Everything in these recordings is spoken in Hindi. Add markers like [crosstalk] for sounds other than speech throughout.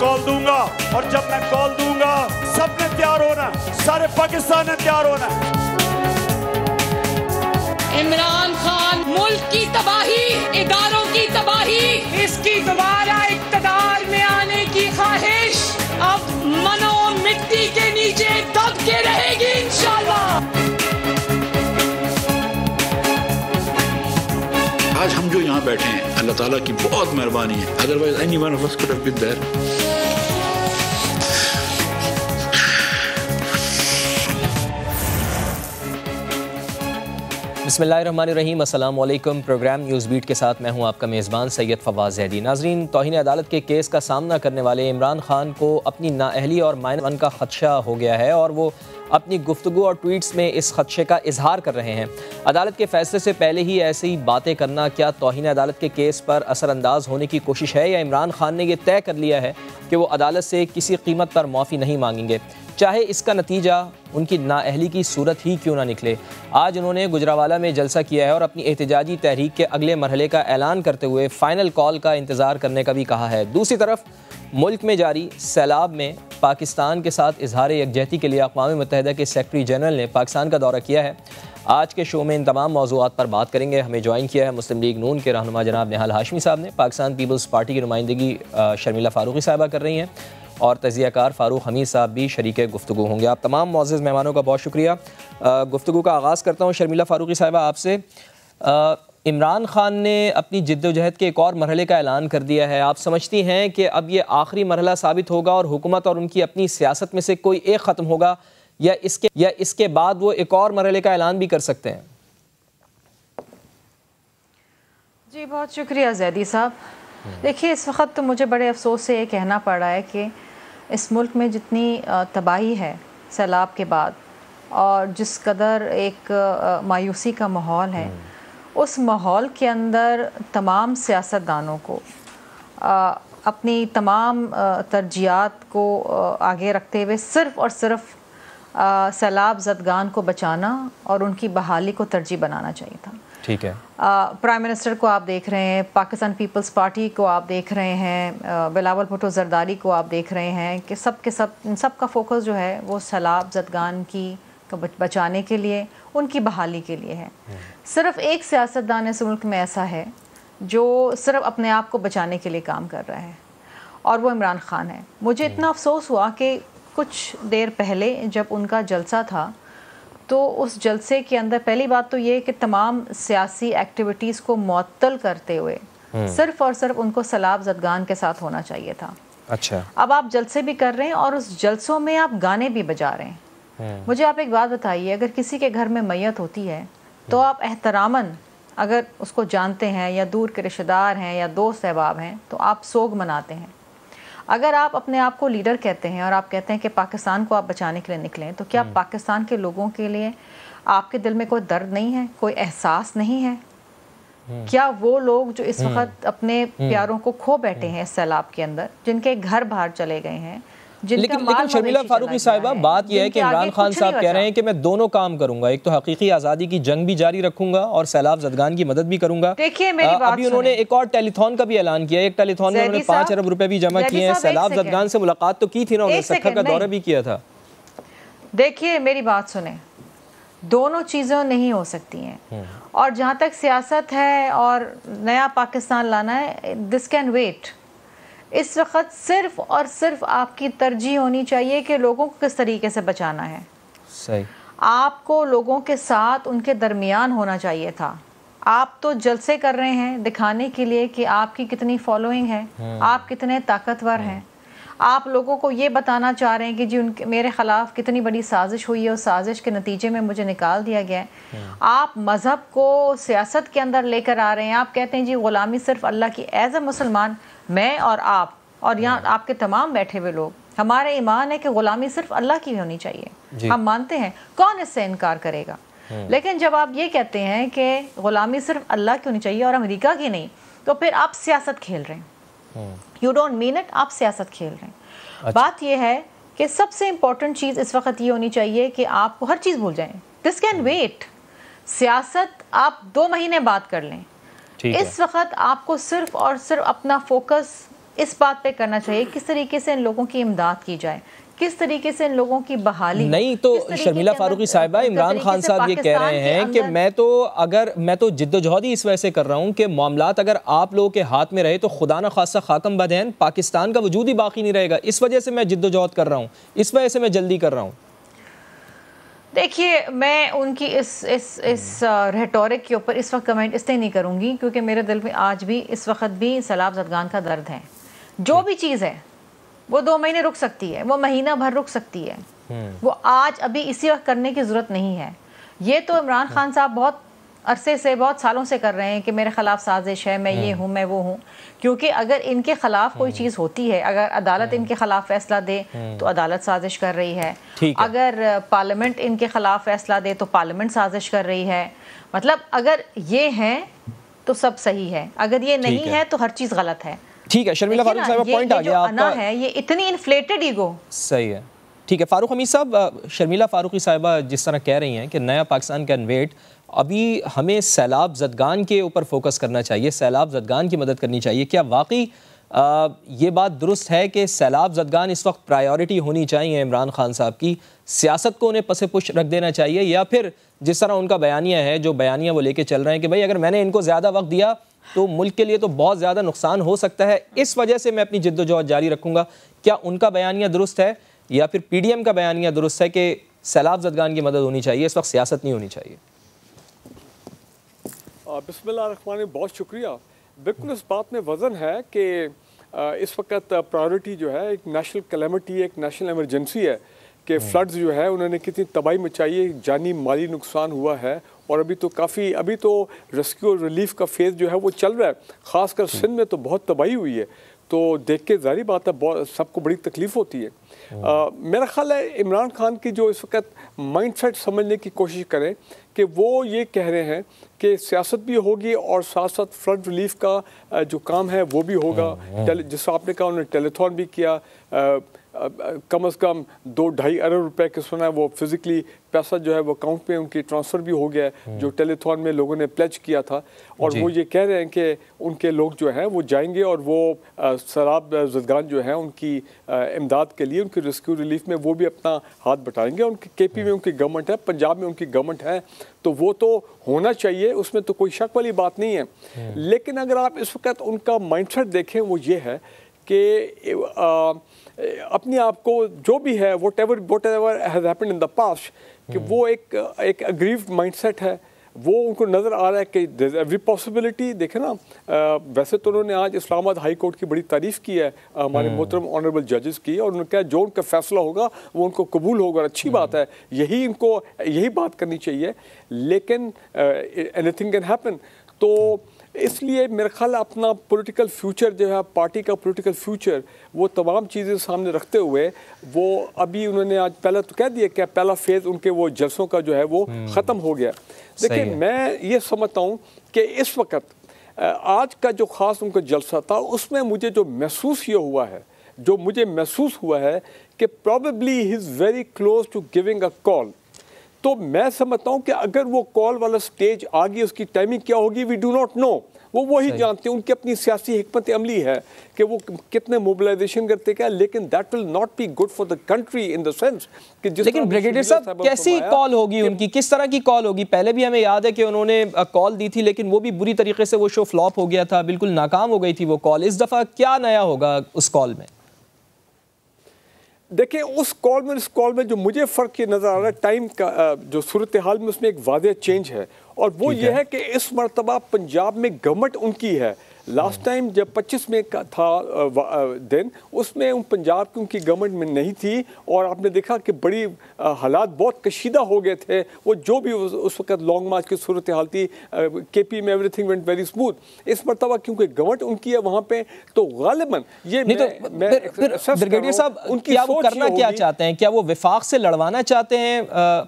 कॉल दूंगा और जब मैं कॉल दूंगा सबने तैयार होना सारे पाकिस्तान ने तैयार होना इमरान खान मुल्क की तबाही इदारों की तबाही इसकी दोबारा इकतदार में आने की ख्वाहिश अब मनो मिट्टी के नीचे दब के रहेगी इंशाल्लाह आज हम जो यहाँ बैठे हैं अल्लाह ताला की बहुत मेहरबानी है otherwise any one of us could have been there बसमिल प्रोग्राम न्यूज़ बीट के साथ मैं हूं आपका मेज़बान सैयद फवाज जैदी नाजरीन तोहन अदालत के केस का सामना करने वाले इमरान खान को अपनी नाअहली और मायन का खदशा हो गया है और वो अपनी गुफ्तु और ट्वीट्स में इस खदशे का इजहार कर रहे हैं अदालत के फैसले से पहले ही ऐसी बातें करना क्या तोहन अदालत के केस पर असरानंदाज होने की कोशिश है या इमरान खान ने यह तय कर लिया है कि वो अदालत से किसी कीमत पर माफ़ी नहीं मांगेंगे चाहे इसका नतीजा उनकी नाअहली की सूरत ही क्यों ना निकले आज उन्होंने गुजरावाला में जलसा किया है और अपनी एहतजाजी तहरीक के अगले मरहले का ऐलान करते हुए फ़ाइनल कॉल का इंतज़ार करने का भी कहा है दूसरी तरफ मुल्क में जारी सैलाब में पाकिस्तान के साथ इजहार यकजहती के लिए अकवा मतहद के सेक्रटरी जनरल ने पाकिस्तान का दौरा किया है आज के शो में इन तमाम मौजूद पर बात करेंगे हमें ज्वाइन किया है मुस्लिम लीग नून के रहनुमा जनाब निहाल हाशमी साहब ने पाकिस्तान पीपल्स पार्टी की नुमाइंदगी शर्मिला फारूकी साहबा कर रही हैं और तजिया कार फारूक हमीद साहब भी शरीक गुफ्तु होंगे आप तमाम मोज़ मेहमानों का बहुत शुक्रिया गुफ्तु का आगाज़ करता हूँ शर्मिला फ़ारूकी साहबा आपसे इमरान खान ने अपनी जद्दोजहद के एक और मरहले का ऐलान कर दिया है आप समझती हैं कि अब ये आखिरी मरहला साबित होगा और हुकूमत और उनकी अपनी सियासत में से कोई एक ख़त्म होगा या इसके या इसके बाद वो एक और मरहले का ऐलान भी कर सकते हैं जी बहुत शुक्रिया जैदी साहब हम्म। देखिए इस वक्त तो मुझे बड़े अफसोस से ये कहना पड़ रहा है कि इस मुल्क में जितनी तबाही है सैलाब के बाद और जिस कदर एक मायूसी का माहौल है हम्म। उस माहौल के अंदर तमाम सियासतदानों को अपनी तमाम तरजियात को आगे रखते हुए सिर्फ और सिर्फ सैलाब जदगान को बचाना और उनकी बहाली को तरजीह बनाना चाहिए था ठीक है प्राइम मिनिस्टर को आप देख रहे हैं पाकिस्तान पीपल्स पार्टी को आप देख रहे हैं बिलावल भुटो जरदारी को आप देख रहे हैं कि सब के सब इन सब का फोकस जो है वो सैलाब जदगान की बचाने के लिए उनकी बहाली के लिए है हम्म। सिर्फ एक सियासतदान इस मुल्क में ऐसा है जो सिर्फ अपने आप को बचाने के लिए काम कर रहा है और वो इमरान खान है मुझे हम्म। इतना अफसोस हुआ कि कुछ देर पहले जब उनका जलसा था तो उस जलसे के अंदर पहली बात तो ये कि तमाम सियासी एक्टिविटीज़ को मअतल करते हुए हम्म। सिर्फ और सिर्फ उनको सलाब जदगान के साथ होना चाहिए था अच्छा अब आप जलसे भी कर रहे हैं और उस जलसों में आप गाने भी बजा रहे हैं हम्म। मुझे आप एक बात बताइए अगर किसी के घर में मैयत होती है तो हम्म। आप एहतरामन अगर उसको जानते हैं या दूर के रिश्तेदार हैं या दोस्त अहबाब हैं तो आप सोग मनाते हैं अगर आप अपने आप को लीडर कहते हैं और आप कहते हैं कि पाकिस्तान को आप बचाने के लिए निकलें तो क्या हम्म। पाकिस्तान के लोगों के लिए आपके दिल में कोई दर्द नहीं है कोई एहसास नहीं है हम्म। क्या वो लोग जो इस हम्म। वक्त अपने प्यारों को खो बैठे हैं इस सैलाब के अंदर जिनके घर बाहर चले गए हैं लेकिन लेकिन शर्मिला फारूकी साहिबा बात यह है कि इमरान खान साहब कह रहे हैं कि मैं दोनों काम करूंगा एक तो हकीकी आज़ादी की जंग भी जारी रखूंगा और सैलाब जदगान की मदद भी करूंगा देखिए अभी उन्होंने एक और टेलीथॉन का भी ऐलान किया एक टेलीथॉन में उन्होंने पाँच अरब रुपए भी जमा किए हैं सैलाब जदगान से मुलाकात तो की थी ना उन्होंने सखर का दौरा भी किया था देखिए मेरी बात सुने दोनों चीज़ें नहीं हो सकती हैं हम्म। और जहाँ तक सियासत है और नया पाकिस्तान लाना है दिस कैन वेट इस वक्त सिर्फ और सिर्फ आपकी तरजीह होनी चाहिए कि लोगों को किस तरीके से बचाना है सही आपको लोगों के साथ उनके दरमियान होना चाहिए था आप तो जलसे कर रहे हैं दिखाने के लिए कि आपकी कितनी फॉलोइंग है हम्म। आप कितने ताकतवर हैं आप लोगों को ये बताना चाह रहे हैं कि जी उनके मेरे ख़िलाफ़ कितनी बड़ी साजिश हुई है उस साजिश के नतीजे में मुझे निकाल दिया गया है हम्म। आप मज़हब को सियासत के अंदर लेकर आ रहे हैं आप कहते हैं जी ग़ुलामी सिर्फ अल्लाह की एज ए मुसलमान मैं और आप और यहाँ हम्म। आपके तमाम बैठे हुए लोग हमारा ईमान है कि गुलामी सिर्फ अल्लाह की होनी चाहिए हम मानते हैं कौन इससे इनकार करेगा हम्म। लेकिन जब आप ये कहते हैं कि गुलामी सिर्फ अल्लाह की होनी चाहिए और अमेरिका की नहीं तो फिर आप सियासत खेल रहे हैं यू डोंट मीन इट आप सियासत खेल रहे हैं अच्छा। बात यह है कि सबसे इंपॉर्टेंट चीज़ इस वक्त ये होनी चाहिए कि आप हर चीज़ भूल जाए दिस कैन वेट सियासत आप दो महीने बाद कर लें इस वक्त आपको सिर्फ और सिर्फ अपना फोकस इस बात पे करना चाहिए किस तरीके से इन लोगों की इमदाद की जाए किस तरीके से इन लोगों की बहाली नहीं तो शर्मिला फारूकी साहिबा इमरान खान साहब ये कह रहे हैं कि मैं तो अगर मैं तो जिद्दोजहद ही इस वजह से कर रहा हूँ कि मामला अगर आप लोगों के हाथ में रहे तो खुदा न खासा खाकम बदहन पाकिस्तान का वजूद ही बाकी नहीं रहेगा इस वजह से मैं जिद्दोजहद कर रहा हूँ इस वजह से मैं जल्दी कर रहा हूँ देखिए मैं उनकी इस इस इस रेटोरिक हम्म। के ऊपर इस वक्त कमेंट इसलिए नहीं करूँगी क्योंकि मेरे दिल में आज भी इस वक्त भी सलाब जदगान का दर्द है जो भी चीज़ है वो दो महीने रुक सकती है वो महीना भर रुक सकती है हम्म। वो आज अभी इसी वक्त करने की ज़रूरत नहीं है ये तो इमरान हम्म। खान साहब बहुत अरसे से बहुत सालों से कर रहे हैं कि मेरे खिलाफ साजिश है मैं ये हूँ मैं वो हूँ क्योंकि अगर इनके खिलाफ कोई हम्म। चीज़ होती है अगर अदालत हम्म। इनके खिलाफ फैसला दे हम्म। तो अदालत साजिश कर रही है अगर पार्लियामेंट इनके खिलाफ फैसला दे तो पार्लियामेंट साजिश कर रही है मतलब अगर ये है तो सब सही है अगर ये नहीं है तो हर चीज़ गलत है ठीक है शर्मिला फारूक साहब पॉइंट आ गया आपका है ये इतनी इन्फ्लेटेड ईगो सही है ठीक है फारूक हमीद साहब शर्मिला फारूकी साहिबा जिस तरह कह रही हैं कि नया पाकिस्तान का इन्वेट अभी हमें सैलाब जदगान के ऊपर फोकस करना चाहिए सैलाब जदगान की मदद करनी चाहिए क्या वाकई ये बात दुरुस्त है कि सैलाब जदगान इस वक्त प्रायोरिटी होनी चाहिए इमरान खान साहब की सियासत को उन्हें पसे पुश रख देना चाहिए या फिर जिस तरह उनका बयानिया है जो बयानिया वो लेके चल रहे हैं कि भाई अगर मैंने इनको ज़्यादा वक्त दिया तो मुल्क के लिए तो बहुत ज़्यादा नुकसान हो सकता है इस वजह से मैं अपनी जिद्दोजहद जारी रखूँगा क्या उनका बयानिया दुरुस्त है या फिर पी डी एम का बयानिया दुरुस्त है कि सैलाब जदगान की मदद होनी चाहिए इस वक्त सियासत नहीं होनी चाहिए बिसमान बहुत शुक्रिया बिल्कुल इस बात में वज़न है कि इस वक्त प्रायोरिटी जो है एक नेशनल कलेमिटी एक नेशनल एमरजेंसी है कि हाँ। फ्लड्स जो है उन्होंने कितनी तबाही मचाई है जानी माली नुकसान हुआ है और अभी तो काफ़ी अभी तो रेस्क्यू और रिलीफ का फेज़ जो है वो चल रहा है ख़ासकर हाँ। सिंध में तो बहुत तबाही हुई है तो देख के जारी बात है सबको बड़ी तकलीफ़ होती है आ, मेरा ख्याल है इमरान खान की जो इस वक्त माइंडसेट समझने की कोशिश करें कि वो ये कह रहे हैं कि सियासत भी होगी और साथ साथ फ्लड रिलीफ का जो काम है वो भी होगा जिस आपने कहा उन्होंने टेलीथॉन भी किया आ, कम से कम दो ढाई अरब रुपए के सुना है वो फिज़िकली पैसा जो है वो अकाउंट में उनकी ट्रांसफ़र भी हो गया है हम्म। जो टेलीथॉन में लोगों ने प्लेज किया था और वो ये कह रहे हैं कि उनके लोग जो हैं वो जाएंगे और वो शराब जदगान जो हैं उनकी इमदाद के लिए उनकी रेस्क्यू रिलीफ में वो भी अपना हाथ बटाएंगे उनके के पी में हम्म। उनकी गवर्नमेंट है पंजाब में उनकी गवर्नमेंट है तो वो तो होना चाहिए उसमें तो कोई शक वाली बात नहीं है हम्म। लेकिन अगर आप इस वक्त उनका सेट देखें वो ये है कि अपने आप को जो भी है whatever whatever has happen in the past कि hmm. वो एक एक अग्रीव माइंडसेट है वो उनको नज़र आ रहा है कि एवरी पॉसिबिलिटी देखे ना वैसे तो उन्होंने आज इस्लामाबाद हाई कोर्ट की बड़ी तारीफ़ की है हमारे hmm. मोहतरम ऑनरेबल जजेस की और उन्होंने कहा जो उनका फैसला होगा वो उनको कबूल होगा अच्छी बात है hmm. यही इनको यही बात करनी चाहिए लेकिन एनी थिंग कैन हैपन तो इसलिए मेरा ख्याल अपना पॉलिटिकल फ्यूचर जो है पार्टी का पॉलिटिकल फ्यूचर वो तमाम चीज़ें सामने रखते हुए वो अभी उन्होंने आज पहला तो कह दिया कि पहला फेज़ उनके वो जलसों का जो है वो हम्म। ख़त्म हो गया लेकिन मैं ये समझता हूँ कि इस वक्त आज का जो ख़ास उनका जलसा था उसमें मुझे जो महसूस ये हुआ है जो मुझे महसूस हुआ है कि probably he is very close to giving a call तो मैं समझता हूँ कि अगर वो कॉल वाला स्टेज आ गई उसकी टाइमिंग क्या होगी वी डू नॉट नो वो वही जानते हैं उनकी अपनी सियासी हमत अमली है कि वो कितने मोबिलाइजेशन करते क्या लेकिन that will not be good for the country in the sense कि जिस लेकिन ब्रिगेडियर साहब कैसी कॉल होगी उनकी किस तरह की कॉल होगी पहले भी हमें याद है कि उन्होंने कॉल दी थी लेकिन वो भी बुरी तरीके से वो शो फ्लॉप हो गया था बिल्कुल नाकाम हो गई थी वो कॉल इस दफ़ा क्या नया होगा उस कॉल में देखिए उस कॉल में उस कॉल में जो मुझे फ़र्क ये नज़र आ रहा है टाइम का जो सूरत हाल में उसमें एक वाद चेंज है और वो ये है, है कि इस मरतबा पंजाब में गवर्नमेंट उनकी है लास्ट टाइम hmm. जब 25 में का था दिन उसमें उन पंजाब की उनकी गवर्नमेंट में नहीं थी और आपने देखा कि बड़ी हालात बहुत कशीदा हो गए थे वो जो भी उस वक्त लॉन्ग मार्च की सूरत हाल थी के पी में एवरीथिंग वेंट वेरी स्मूथ इस मरतबा क्योंकि गवर्नमेंट उनकी है वहाँ पे तो गालिबन ये नहीं तो मैं, तो ब्रिगेडियर साहब उनकी क्या वो करना क्या चाहते हैं क्या वो विफाक से लड़वाना चाहते हैं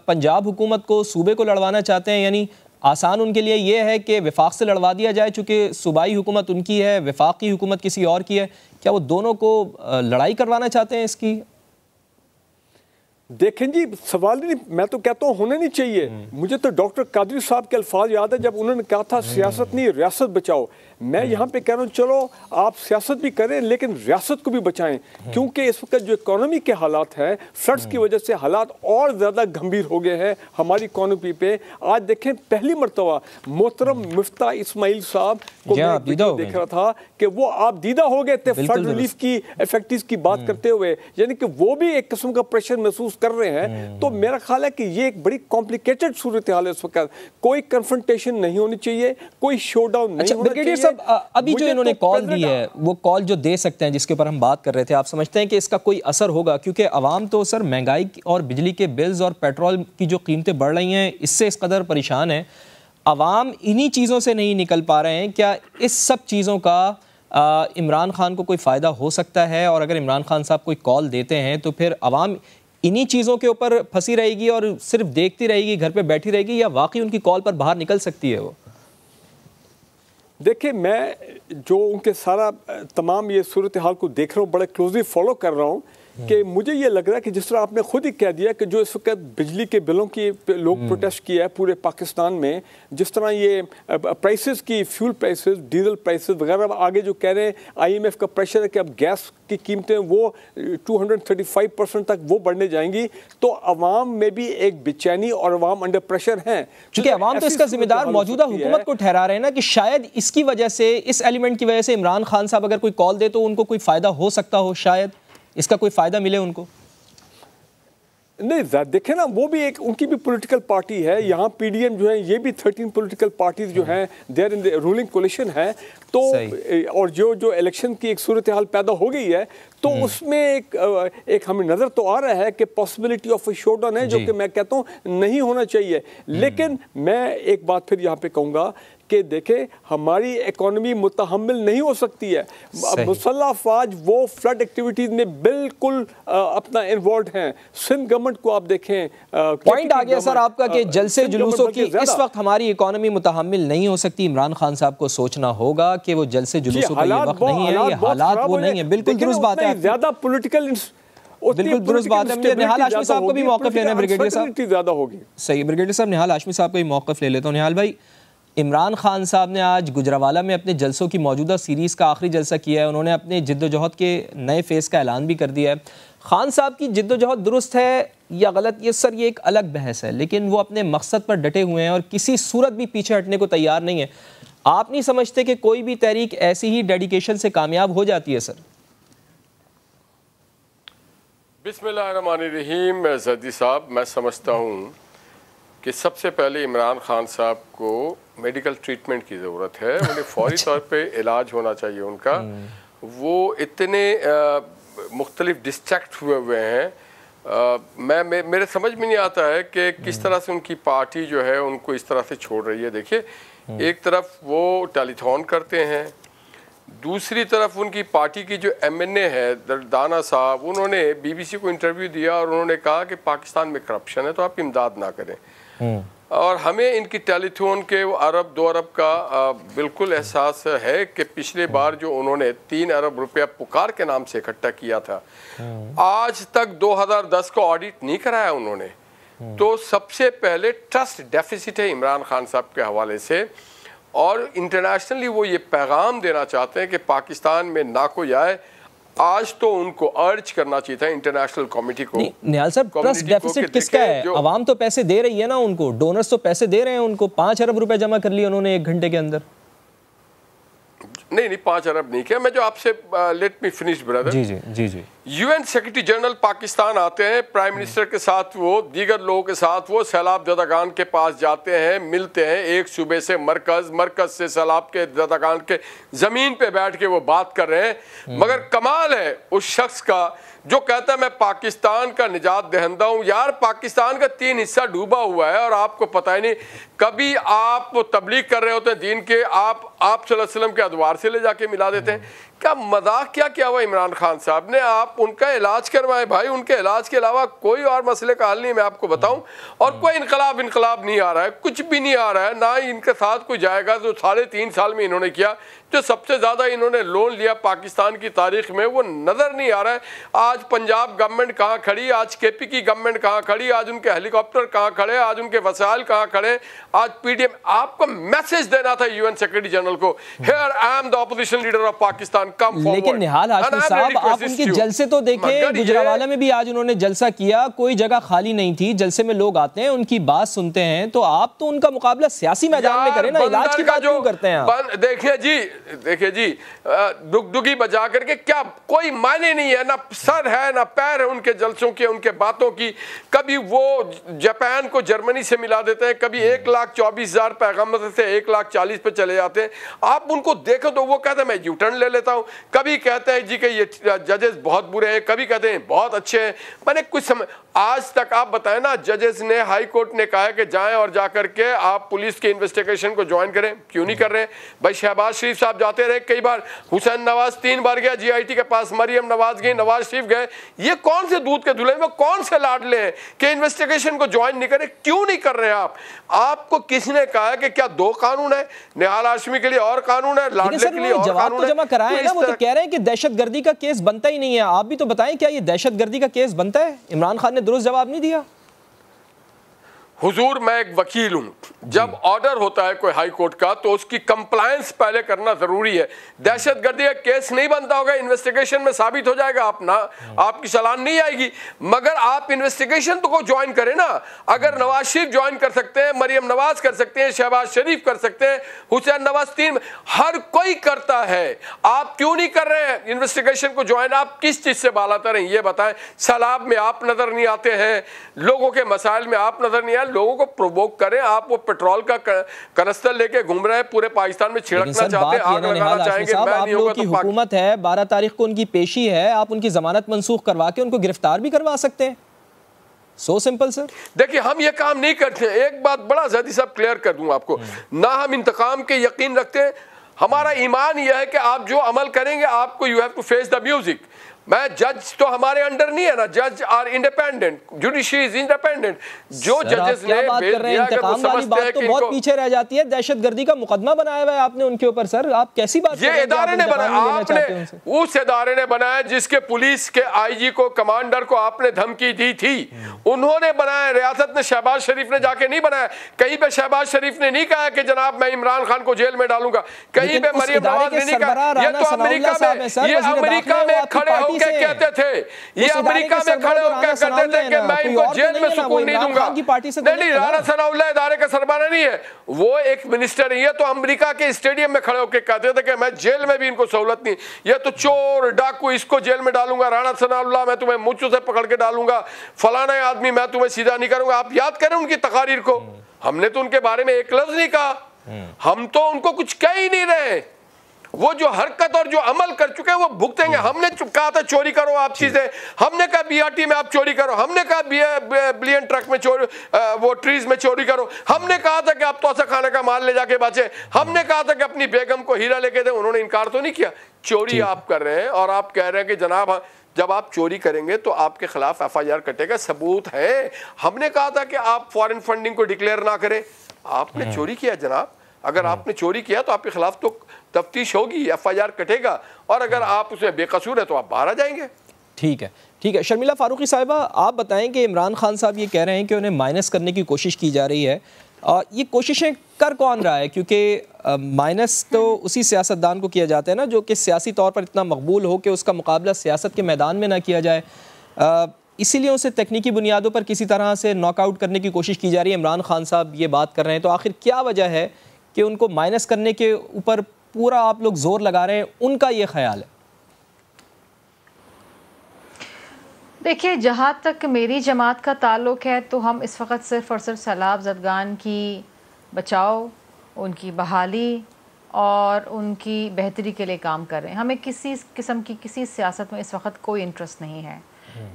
पंजाब हुकूमत को सूबे को लड़वाना चाहते हैं यानी आसान उनके लिए ये है कि विफाक से लड़वा दिया जाए चूँकि सूबाई हुकूमत उनकी है विफाक की हुकूमत किसी और की है क्या वो दोनों को लड़ाई करवाना चाहते हैं इसकी देखें जी सवाल नहीं मैं तो कहता हूँ होना नहीं चाहिए हम्म। मुझे तो डॉक्टर कादरी साहब के अल्फाज याद है जब उन्होंने कहा था सियासत नहीं रियासत बचाओ मैं हम्म। यहाँ पे कह रहा हूँ चलो आप सियासत भी करें लेकिन रियासत को भी बचाएं हम्म। क्योंकि इस वक्त जो इकोनॉमी के हालात हैं फ्लड्स की हम्म। वजह से हालात और ज़्यादा गंभीर हो गए हैं हमारी इकोनॉमी पे आज देखें पहली मरतबा मोहतरम मुफ्ता इस्माइल साहब को हाँ, मैं देख रहा था कि वो आप दीदा हो गए थे फ्लड रिलीफ की इफेक्टिव की बात करते हुए यानी कि वो भी एक किस्म का प्रेशर महसूस कर रहे हैं तो मेरा ख्याल है कि ये एक बड़ी कॉम्प्लिकेटेड सूरत हाल है इस वक्त कोई कन्फ्रंटेशन नहीं होनी चाहिए कोई शो डाउन नहीं अच्छा, होना चाहिए मतलब अभी जो इन्होंने कॉल तो दी है वो कॉल जो दे सकते हैं जिसके ऊपर हम बात कर रहे थे आप समझते हैं कि इसका कोई असर होगा क्योंकि आवाम तो सर महंगाई और बिजली के बिल्स और पेट्रोल की जो कीमतें बढ़ रही हैं इससे इस कदर परेशान है अवाम इन्हीं चीज़ों से नहीं निकल पा रहे हैं क्या इस सब चीज़ों का इमरान खान को कोई फ़ायदा हो सकता है और अगर इमरान खान साहब कोई कॉल देते हैं तो फिर अवाम इन्हीं चीज़ों के ऊपर फंसी रहेगी और सिर्फ देखती रहेगी घर पे बैठी रहेगी या वाकई उनकी कॉल पर बाहर निकल सकती है वो देखिए मैं जो उनके सारा तमाम ये सूरत हाल को देख रहा हूँ बड़े क्लोजली फॉलो कर रहा हूँ कि मुझे ये लग रहा है कि जिस तरह आपने खुद ही कह दिया कि जो इस वक्त बिजली के बिलों की लोग प्रोटेस्ट किया है पूरे पाकिस्तान में जिस तरह ये प्राइसेस की फ्यूल प्राइसेस डीजल प्राइसेस वगैरह आगे जो कह रहे हैं आईएमएफ का प्रेशर है कि अब गैस की कीमतें वो 235 परसेंट तक वो बढ़ने जाएंगी तो अवाम में भी एक बेचैनी और अवाम अंडर प्रेशर है क्योंकि अवाम तो, तो इसका जिम्मेदार मौजूदा हुकूमत को ठहरा रहे हैं ना कि शायद इसकी वजह से इस एलिमेंट की वजह से इमरान खान साहब अगर कोई कॉल दे तो उनको कोई फ़ायदा हो सकता हो शायद इसका कोई फ़ायदा मिले उनको नहीं देखे ना वो भी एक उनकी भी पॉलिटिकल पार्टी है यहाँ पीडीएम जो है ये भी थर्टीन पॉलिटिकल पार्टीज जो हैं देर इन रूलिंग कोलिशन है तो और जो जो इलेक्शन की एक सूरत हाल पैदा हो गई है तो हम्म। उसमें एक एक हमें नज़र तो आ रहा है कि पॉसिबिलिटी ऑफ ए शोडाउन है जो कि मैं कहता हूँ नहीं होना चाहिए हम्म। लेकिन मैं एक बात फिर यहाँ पे कहूँगा कि देखें हमारी इकोनॉमी मुतहमल नहीं हो सकती है मुसल्ला अफवाज वो फ्लड एक्टिविटीज़ में बिल्कुल आ, अपना इन्वॉल्व हैं सिंध गवर्नमेंट को आप देखें पॉइंट आ गया सर आपका कि जलसे जुलूसों की इस वक्त हमारी इकोनॉमी मुतहमल नहीं हो सकती इमरान खान साहब को सोचना होगा कि वो जलसे जुलूसों का वक्त नहीं है ये हालात वो नहीं है बिल्कुल दुरुस्त बात है ज़्यादा पोलिटिकल बिल्कुल दुरुस्त बात है निहाल आशमी साहब को भी मौका लेना है ब्रिगेडियर साहब सही ब्रिगेडियर साहब निहाल आशमी साहब का भी मौका ले लेता हूँ निहाल भाई इमरान खान साहब ने आज गुजरावाला में अपने जलसों की मौजूदा सीरीज़ का आखिरी जलसा किया है उन्होंने अपने जद्दोजहद के नए फेज़ का ऐलान भी कर दिया है खान साहब की जद्दोजहद दुरुस्त है या गलत ये सर ये एक अलग बहस है लेकिन वो अपने मकसद पर डटे हुए हैं और किसी सूरत भी पीछे हटने को तैयार नहीं है आप नहीं समझते कि कोई भी तहरीक ऐसी ही डेडिकेशन से कामयाब हो जाती है सर बिस्मिल्लाह जदी साहब मैं समझता हूँ कि सबसे पहले इमरान खान साहब को मेडिकल ट्रीटमेंट की ज़रूरत है उन्हें [laughs] फौरी अच्छा। तौर पे इलाज होना चाहिए उनका हम्म। वो इतने मुख्तलिफ डिस्ट्रैक्ट हुए हुए हैं आ, मैं मे, मेरे समझ में नहीं आता है कि किस हम्म। तरह से उनकी पार्टी जो है उनको इस तरह से छोड़ रही है देखिए हम्म। एक तरफ वो टेलीथॉन करते हैं दूसरी तरफ उनकी पार्टी की जो एमएनए है दाना साहब उन्होंने बीबीसी को इंटरव्यू दिया और उन्होंने कहा कि पाकिस्तान में करप्शन है तो आप इमदाद ना करें हम्म। और हमें इनकी टेलीथोन के अरब दो अरब का बिल्कुल एहसास है कि पिछले हम्म। बार जो उन्होंने तीन अरब रुपया पुकार के नाम से इकट्ठा किया था हम्म। आज तक 2010 को ऑडिट नहीं कराया उन्होंने तो सबसे पहले ट्रस्ट डेफिसिट है इमरान खान साहब के हवाले से और इंटरनेशनली वो ये पैगाम देना चाहते हैं कि पाकिस्तान में ना को जाए आज तो उनको अर्ज करना चाहिए था इंटरनेशनल कमेटी को निहाल साहब ट्रस्ट डेफिसिट किसका है आवाम तो पैसे दे रही है ना उनको डोनर्स तो पैसे दे रहे हैं उनको पांच अरब रुपए जमा कर लिए उन्होंने एक घंटे के अंदर नहीं नहीं पांच अरब नहीं किया मैं जो आपसे let me finish brother ji जी जी जी यूएन सेक्रेटरी जनरल पाकिस्तान आते हैं प्राइम मिनिस्टर के साथ वो दीगर लोगों के साथ वो सैलाब जदागान के पास जाते हैं मिलते हैं एक सूबे से मरकज मरकज से सैलाब के जदागान के ज़मीन पे बैठ के वो बात कर रहे हैं हम्म। मगर कमाल है उस शख्स का जो कहता है मैं पाकिस्तान का निजात दहंदा हूँ यार पाकिस्तान का तीन हिस्सा डूबा हुआ है और आपको पता ही नहीं कभी आप वो तबलीग कर रहे होते हैं दीन के आप आप वसल्लम के अदवार से ले जाके मिला देते हैं क्या मजाक क्या क्या हुआ इमरान खान साहब ने आप उनका इलाज करवाए भाई उनके इलाज के अलावा कोई और मसले का हल नहीं मैं आपको बताऊं और कोई इनकलाब इनकलाब नहीं आ रहा है कुछ भी नहीं आ रहा है ना ही इनके साथ कोई जाएगा जो साढ़े तीन साल में इन्होंने किया जो सबसे ज़्यादा इन्होंने लोन लिया पाकिस्तान की तारीख में वो नज़र नहीं आ रहा है आज पंजाब गवर्नमेंट कहाँ खड़ी आज के पी की गवर्नमेंट कहाँ खड़ी आज उनके हेलीकॉप्टर कहाँ खड़े आज उनके वसायल कहाँ खड़े आज पीडीएम आपको मैसेज देना था यूएन सेक्रेटरी जनरल को here I am the opposition leader of Pakistan come लेकिन निहाल साहब आप उनके जलसे तो देखें गुजरावाला में भी आज उन्होंने जलसा किया कोई जगह खाली नहीं थी जलसे में लोग आते हैं उनकी बात सुनते हैं तो आप तो उनका मुकाबला सियासी मैदान में करें ना इलाज की बात जो करते हैं देखिए जी देखिए जी दुगदुगी बजा करके क्या कोई मायने नहीं है ना सर है ना पैर है उनके जलसों के उनके बातों की कभी वो जापान को जर्मनी से मिला देते हैं कभी एक लाख चौबीस हज़ार पैगाम से एक लाख चालीस पे चले जाते हैं आप उनको देखो तो वो कहते हैं मैं यू टर्न ले लेता हूँ कभी कहते हैं जी के ये जजेस बहुत बुरे हैं कभी कहते हैं बहुत अच्छे हैं मैंने कुछ समय आज तक आप बताएं ना जजेस ने हाई कोर्ट ने कहा कि जाएं और जाकर के आप पुलिस के इन्वेस्टिगेशन को ज्वाइन करें क्यों नहीं कर रहे भाई शहबाज शरीफ साहब आप जाते रहे कई बार हुसैन नवाज तीन बार गया जीआईटी के पास मरियम नवाज गई नवाज शरीफ गए ये कौन से दूध के धुले में कौन से लाडले हैं कि इन्वेस्टिगेशन को ज्वाइन नहीं करे क्यों नहीं कर रहे आप आपको किसने कहा है कि क्या दो कानून है निहाल आशमी के लिए और कानून है लाडले के लिए और तो जमा कराए तो तो कह रहे हैं कि दहशत का केस बनता ही नहीं है आप भी तो बताएं क्या ये दहशत का केस बनता है इमरान खान ने दुरुस्त जवाब नहीं दिया हुजूर मैं एक वकील हूं जब ऑर्डर होता है कोई हाई कोर्ट का तो उसकी कंप्लायंस पहले करना जरूरी है दहशतगर्दी का केस नहीं बनता होगा इन्वेस्टिगेशन में साबित हो जाएगा आप ना हाँ। आपकी चलान नहीं आएगी मगर आप इन्वेस्टिगेशन तो को ज्वाइन करें ना अगर हाँ। नवाज शरीफ ज्वाइन कर सकते हैं मरियम नवाज कर सकते हैं शहबाज शरीफ कर सकते हैं हुसैन नवाज तीन हर कोई करता है आप क्यों नहीं कर रहे हैं इन्वेस्टिगेशन को ज्वाइन आप किस चीज से बालातर रहे ये बताएं सैलाब में आप नजर नहीं आते हैं लोगों के मसाइल में आप नजर नहीं आए लोगों को प्रोवोक करें आप वो पेट्रोल का कनस्तर लेके घूम रहे हैं पूरे पाकिस्तान में छिड़कना चाहते हैं आग लगाना चाहेंगे तो हुकूमत है बारह तारीख को उनकी पेशी है आप उनकी जमानत मनसूख करवा के उनको गिरफ्तार भी करवा सकते हैं सो सिंपल सर देखिए हम ये काम नहीं करते एक बात बड़ा जदी साहब क्लियर कर दूं आपको ना हम इंतकाम के यकीन रखते हैं हमारा ईमान यह है कि आप जो अमल करेंगे आपको you have to face the music मैं जज तो हमारे अंडर नहीं है ना जज are independent judiciary is independent जो जजेस ने भेज दिया अगर इंतकाम वाली बात तो बहुत पीछे रह जाती है दहशतगर्दी का मुकदमा बनाया हुआ है आपने उनके ऊपर सर आप कैसी बात ये इदारे ने बनाया आपने उस इदारे ने बनाया जिसके पुलिस के आईजी को कमांडर को आपने धमकी दी थी उन्होंने बनाया रियासत ने शहबाज शरीफ ने जाके नहीं बनाया कहीं पे शहबाज शरीफ ने नहीं कहा कि जनाब मैं इमरान खान को जेल में डालूंगा कहीं पे मरियम नवाज ने नहीं कहा ये तो अमेरिका में ये अमेरिका में खड़े हो क्या कहते थे ये अमेरिका में खड़े होकर कहते थे कि मैं इनको जेल में सुकून नहीं दूंगा नहीं राणा सनाउल्ला इदारे का सरमाना नहीं है वो एक मिनिस्टर नहीं है तो अमेरिका के स्टेडियम में खड़े होकर कहते थे कि मैं जेल में भी इनको सहूलत नहीं ये तो चोर डाकू इसको जेल में डालूंगा राणा सनाउल्ला मैं तुम्हें मुझू से पकड़ के डालूंगा फलाना आदमी मैं तुम्हें सीधा नहीं करूंगा आप याद करें उनकी तकारीर को हमने तो उनके बारे में एक लफ्ज नहीं कहा हम्म। हम तो उनको कुछ कह ही नहीं रहे वो जो हरकत और जो अमल कर चुके हैं वो भुगतेंगे हम्म। हमने कहा था चोरी करो आप चीजें हमने कहा बीआरटी में आप चोरी करो हमने कहा बिलियन ट्रक में चोरी वो ट्रीज में चोरी करो हमने कहा था कि आप ऐसा खाना का माल ले जाके बचे हमने कहा था कि अपनी बेगम को हीरा लेके दे उन्होंने इनकार तो नहीं किया चोरी आप कर रहे हैं और आप कह रहे हैं कि जनाब हाँ, जब आप चोरी करेंगे तो आपके खिलाफ एफ आई आर कटेगा सबूत है हमने कहा था कि आप फॉरेन फंडिंग को डिक्लेयर ना करें आपने हम्म। चोरी किया जनाब अगर हाँ। आपने चोरी किया तो आपके खिलाफ तो तफ्तीश होगी एफ आई आर कटेगा और अगर आप उसमें बेकसूर है तो आप बाहर आ जाएंगे ठीक है ठीक है शर्मिला फारूकी साहिबा आप बताएं कि इमरान खान साहब ये कह रहे हैं कि उन्हें माइनस करने की कोशिश की जा रही है और ये कोशिशें कर कौन रहा है क्योंकि माइनस तो उसी सियासतदान को किया जाता है ना जो कि सियासी तौर पर इतना मकबूल हो कि उसका मुकाबला सियासत के मैदान में ना किया जाए इसीलिए उसे तकनीकी बुनियादों पर किसी तरह से नॉकआउट करने की कोशिश की जा रही है इमरान खान साहब ये बात कर रहे हैं तो आखिर क्या वजह है कि उनको माइनस करने के ऊपर पूरा आप लोग जोर लगा रहे हैं उनका ये ख्याल है देखिए जहाँ तक मेरी जमात का ताल्लुक है तो हम इस वक्त सिर्फ और सिर्फ सैलाब जदगान की बचाओ उनकी बहाली और उनकी बेहतरी के लिए काम कर रहे हैं हमें किसी किस्म की किसी सियासत में इस वक्त कोई इंटरेस्ट नहीं है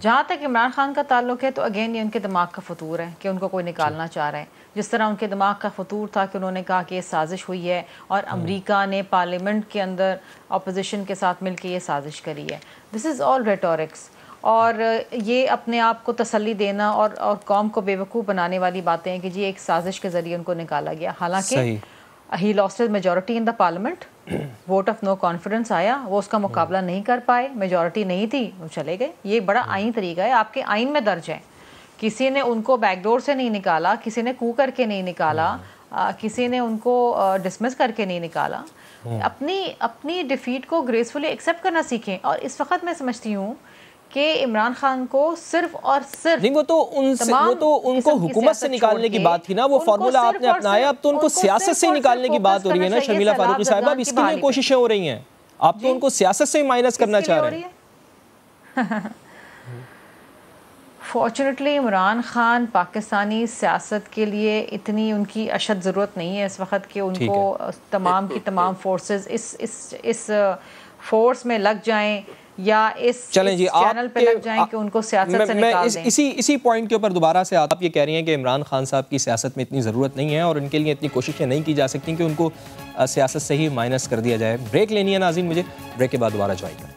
जहाँ तक इमरान खान का ताल्लुक है तो अगेन ये उनके दिमाग का फतूर है कि उनको कोई निकालना चाह रहे हैं जिस तरह उनके दिमाग का फतूर था कि उन्होंने कहा कि ये साजिश हुई है और हम्म। अमेरिका ने पार्लियामेंट के अंदर अपोजिशन के साथ मिलकर ये साजिश करी है दिस इज़ ऑल रेटोरिक्स और ये अपने आप को तसल्ली देना और और कौम को बेवकूफ़ बनाने वाली बातें हैं कि जी एक साजिश के ज़रिए उनको निकाला गया हालांकि he lost majority in the parliament vote of no confidence आया वो उसका मुकाबला नहीं कर पाए मेजोरिटी नहीं थी वो चले गए ये बड़ा आईन तरीका है आपके आईन में दर्ज है किसी ने उनको बैकडोर से नहीं निकाला किसी ने कू करके नहीं निकाला आ, किसी ने उनको डिसमिस करके नहीं निकाला हम्म। अपनी अपनी डिफीट को ग्रेसफुली एक्सेप्ट करना सीखें और इस वक्त मैं समझती हूँ कि इमरान खान को सिर्फ और सिर्फ नहीं वो तो उनसे वो तो उनको हुकूमत से निकालने की बात थी ना वो फार्मूला आपने अपनाया अब तो उनको सियासत से निकालने की बात हो रही है ना शर्मिला फारूकी साहब अब इसके लिए कोशिशें हो रही हैं आप तो उनको सियासत से माइनस करना चाह रहे हैं फॉर्चुनेटली इमरान खान पाकिस्तानी सियासत के लिए इतनी उनकी अशद ज़रूरत नहीं है इस वक्त कि उनको तमाम की तमाम फोर्सेस इस इस इस फोर्स में लग जाएं या इस चले जी चैनल पे लग जाएं कि उनको सियासत से निकाल मैं इस, दें। इसी इसी पॉइंट के ऊपर दोबारा से आप ये कह रही हैं कि इमरान खान साहब की सियासत में इतनी ज़रूरत नहीं है और उनके लिए इतनी कोशिशें नहीं की जा सकती कि उनको सियासत से ही माइनस कर दिया जाए ब्रेक लेनी है नाजिन मुझे ब्रेक के बाद दोबारा ज्वाइन करें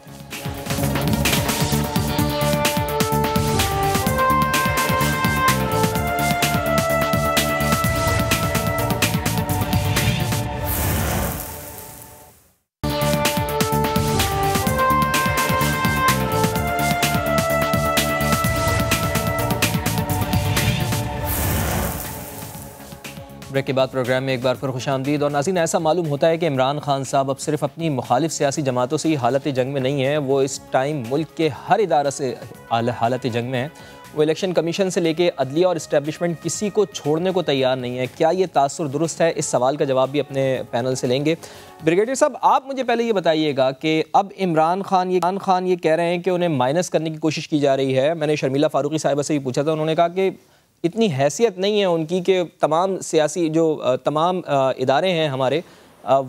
ब्रेक के बाद प्रोग्राम में एक बार फिर खुश आमदीद और नाजीन ऐसा मालूम होता है कि इमरान खान साहब अब सिर्फ अपनी मुखालिफ सियासी जमातों से ही हालत जंग में नहीं है वो इस टाइम मुल्क के हर इदारा से हालत जंग में है वो इलेक्शन कमीशन से लेके अदलिया और इस्टेबलिशमेंट किसी को छोड़ने को तैयार नहीं है क्या ये तासर दुरुस्त है इस सवाल का जवाब भी अपने पैनल से लेंगे ब्रिगेडियर साहब आप मुझे पहले ये बताइएगा कि अब इमरान खान ये खान खान ये कह रहे हैं कि उन्हें माइनस करने की कोशिश की जा रही है मैंने शर्मिला फारूकी साहिबा से भी पूछा था उन्होंने कहा कि इतनी हैसियत नहीं है उनकी कि तमाम सियासी जो तमाम इदारे हैं हमारे